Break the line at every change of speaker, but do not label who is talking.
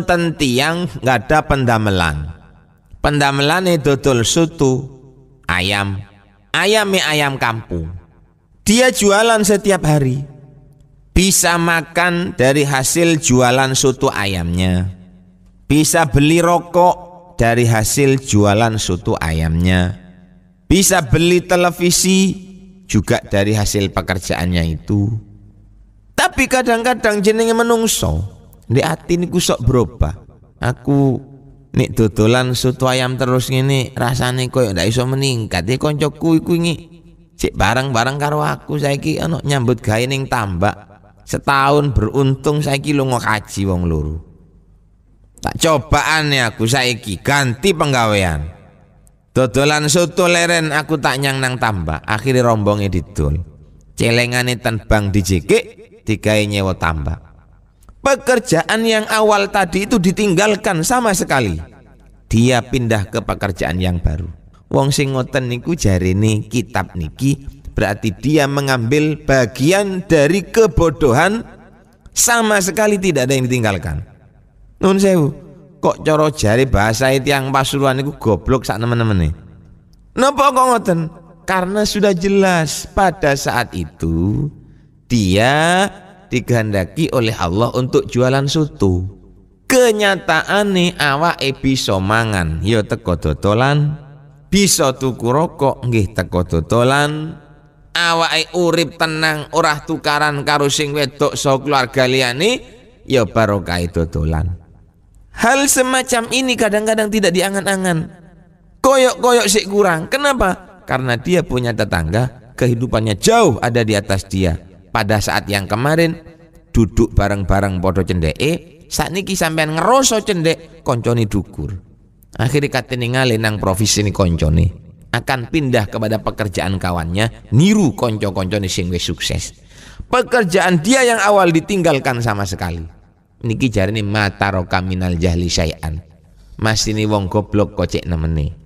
wonten tiang nggak ada pendamelan. Pendamelan itu tul sutu ayam. ayam mie ayam kampung. Dia jualan setiap hari. Bisa makan dari hasil jualan sutu ayamnya. Bisa beli rokok dari hasil jualan sutu ayamnya. Bisa beli televisi juga dari hasil pekerjaannya itu. Tapi kadang-kadang jenenge menungso di hati ini sok berubah. Aku nek tutulan soto ayam terus ngene rasane koyo ndak iso meningkat. Ya koncoku iku ini cek bareng-bareng karo aku saiki ana nyambut gawe ning tambak. Setahun beruntung saiki lunga kaji wong luru Tak cobaan ya aku saiki ganti penggawean. Dodolan soto leren aku tak nyang nang tambah. Akhirnya rombongnya didol. Celengane ten bang dijekik digawe nyewa tambah pekerjaan yang awal tadi itu ditinggalkan sama sekali. Dia pindah ke pekerjaan yang baru. Wong sing ngoten niku jarene kitab niki berarti dia mengambil bagian dari kebodohan sama sekali tidak ada yang ditinggalkan. Nun sewu, kok coro jari bahasa e itu yang pasuruan itu goblok sak teman-teman nih. nopo kok ngoten? Karena sudah jelas pada saat itu dia digandaki oleh Allah untuk jualan soto nih awak bisa mangan yo ya teko dodolan bisa tuku rokok nggih teko dodolan awak urip tenang urah tukaran karo sing wedok so keluarga nih, yo ya barokah dodolan hal semacam ini kadang-kadang tidak diangan-angan koyok-koyok sih kurang kenapa karena dia punya tetangga kehidupannya jauh ada di atas dia pada saat yang kemarin duduk bareng-bareng podo cendeke saat niki sampean ngeroso cendek konconi dukur akhirnya katiningale nang profesi ini konconi akan pindah kepada pekerjaan kawannya niru konco-konconi sing sukses pekerjaan dia yang awal ditinggalkan sama sekali niki jarene mata rokaminal jahli syai'an mas ini wong goblok kocek nemeni